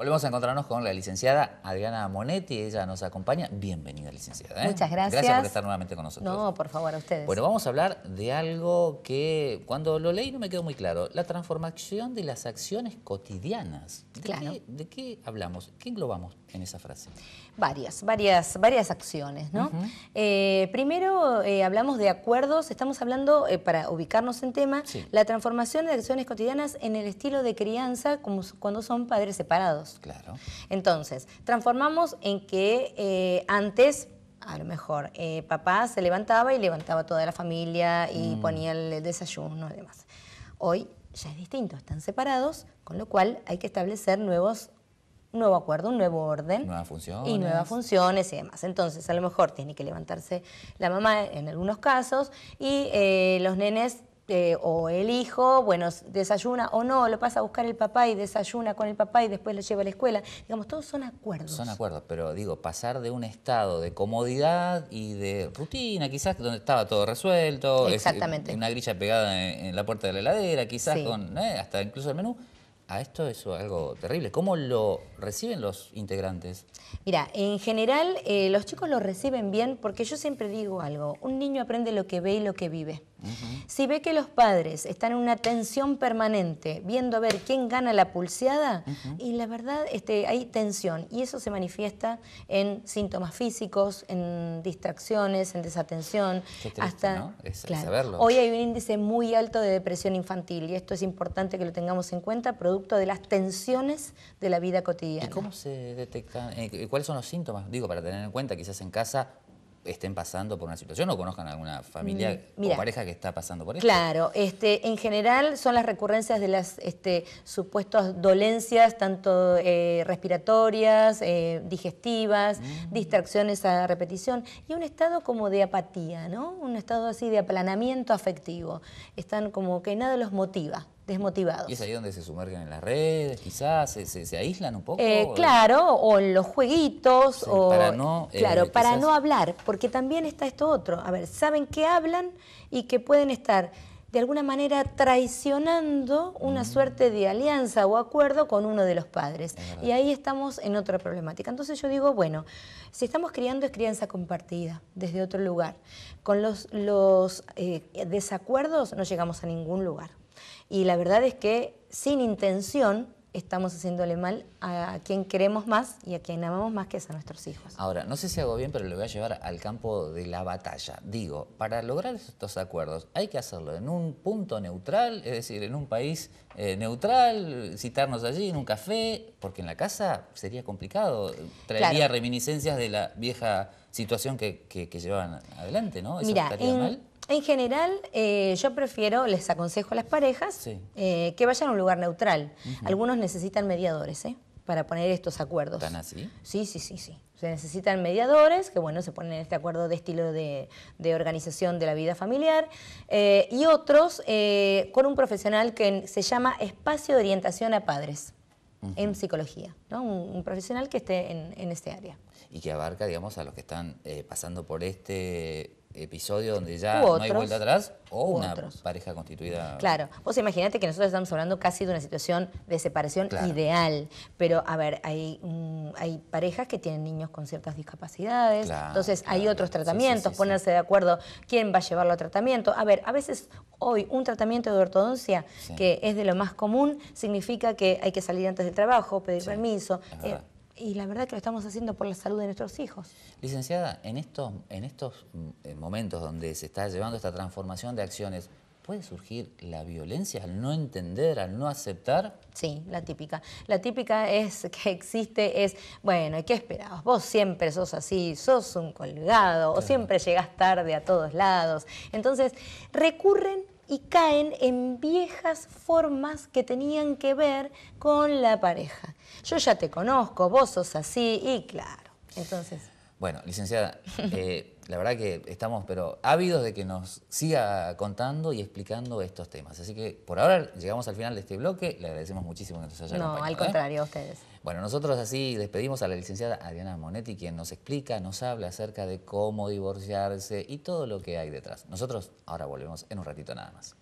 Volvemos a encontrarnos con la licenciada Adriana Monetti, ella nos acompaña. Bienvenida, licenciada. ¿eh? Muchas gracias. Gracias por estar nuevamente con nosotros. No, por favor, a ustedes. Bueno, vamos a hablar de algo que cuando lo leí no me quedó muy claro, la transformación de las acciones cotidianas. ¿De, qué, de qué hablamos? ¿Qué englobamos en esa frase? Varias, varias, varias acciones, ¿no? Eh, primero eh, hablamos de acuerdos, estamos hablando, para ubicarnos en tema, la transformación de acciones cotidianas en el estilo de crianza como cuando son padres separados. Claro. Entonces, transformamos en que eh, antes a lo mejor eh, papá se levantaba y levantaba toda la familia y mm. ponía el desayuno y demás. Hoy ya es distinto, están separados, con lo cual hay que establecer nuevos un nuevo acuerdo, un nuevo orden. Nuevas funciones. Y nuevas funciones y demás. Entonces, a lo mejor tiene que levantarse la mamá en algunos casos y eh, los nenes este, o el hijo, bueno, desayuna o no, lo pasa a buscar el papá y desayuna con el papá y después lo lleva a la escuela. Digamos, todos son acuerdos. Son acuerdos, pero digo, pasar de un estado de comodidad y de rutina, quizás donde estaba todo resuelto, eh, Exactamente. una grilla pegada en, la puerta de la heladera, quizás con eh, hasta incluso el menú, a esto es algo terrible. ¿Cómo lo reciben los integrantes? Mira, en general eh, los chicos lo reciben bien porque yo siempre digo algo, un niño aprende lo que ve y lo que vive. Si ve que los padres están en una tensión permanente, viendo a ver quién gana la pulseada, y la verdad este, hay tensión, y eso se manifiesta en síntomas físicos, en distracciones, en desatención. hasta, ¿no? saberlo. Hoy hay un índice muy alto de depresión infantil, y esto es importante que lo tengamos en cuenta, de las tensiones de la vida cotidiana. ¿Y cómo se detectan? Eh, eh, ¿Cuáles son los síntomas? Digo, para tener en cuenta, quizás en casa estén pasando por una situación o conozcan a alguna familia mm, o pareja que está pasando por eso. Claro, este, en general son las recurrencias de las este, supuestas dolencias, tanto eh, respiratorias, digestivas, mm. distracciones a repetición y un estado como de apatía, ¿no? Un estado así de aplanamiento afectivo. Están como que nada los motiva desmotivados. ¿Y es ahí donde se sumergen en las redes, quizás? ¿Se, aíslan un poco? Eh, claro, o en los jueguitos. o, no, eh, claro, para no hablar, porque también está esto otro. A ver, saben que hablan y que pueden estar de alguna manera traicionando una suerte de alianza o acuerdo con uno de los padres. Y ahí estamos en otra problemática. Entonces yo digo, bueno, si estamos criando es crianza compartida, desde otro lugar. Con los, los eh, desacuerdos no llegamos a ningún lugar y la verdad es que sin intención estamos haciéndole mal a quien queremos más y a quien amamos más que es a nuestros hijos. Ahora, no sé si hago bien, pero lo voy a llevar al campo de la batalla. Digo, para lograr estos acuerdos hay que hacerlo en un punto neutral, es decir, en un país eh, neutral, citarnos allí en un café, porque en la casa sería complicado, traería reminiscencias de la vieja situación que, llevaban adelante, ¿no? ¿Eso estaría mal? En general, eh, yo prefiero, les aconsejo a las parejas eh, que vayan a un lugar neutral. Algunos necesitan mediadores, ¿eh? Para poner estos acuerdos. ¿Están así? Sí, sí, sí, sí. Se necesitan mediadores, que bueno, se ponen en este acuerdo de estilo de, organización de la vida familiar, y otros con un profesional que se llama Espacio de Orientación a Padres. en psicología, un, profesional que esté en, este área. Y que abarca, digamos, a los que están pasando por este episodio donde ya no hay vuelta atrás o una pareja constituida. Claro, vos imaginate que nosotros estamos hablando casi de una situación de separación ideal, pero a ver, hay, hay parejas que tienen niños con ciertas discapacidades, entonces hay otros tratamientos, ponerse de acuerdo quién va a llevarlo a tratamiento. A ver, a veces hoy un tratamiento de ortodoncia, que es de lo más común, significa que hay que salir antes del trabajo, pedir permiso. Eh, y la verdad que lo estamos haciendo por la salud de nuestros hijos. Licenciada, en estos, en estos eh, momentos donde se está llevando esta transformación de acciones, ¿Puede surgir la violencia al no entender, al no aceptar? Sí, la típica. La típica es que existe es, bueno, ¿y qué esperabas? Vos siempre sos así, sos un colgado, o siempre llegás tarde a todos lados. Entonces, recurren y caen en viejas formas que tenían que ver con la pareja. Yo ya te conozco, vos sos así y claro. Entonces... Bueno, licenciada, eh, la verdad que estamos pero ávidos de que nos siga contando y explicando estos temas. Así que por ahora llegamos al final de este bloque. Le agradecemos muchísimo que nos haya acompañado. No, al ¿eh? contrario, a ustedes. Bueno, nosotros así despedimos a la licenciada Adriana Monetti, quien nos explica, nos habla acerca de cómo divorciarse y todo lo que hay detrás. Nosotros ahora volvemos en un ratito nada más.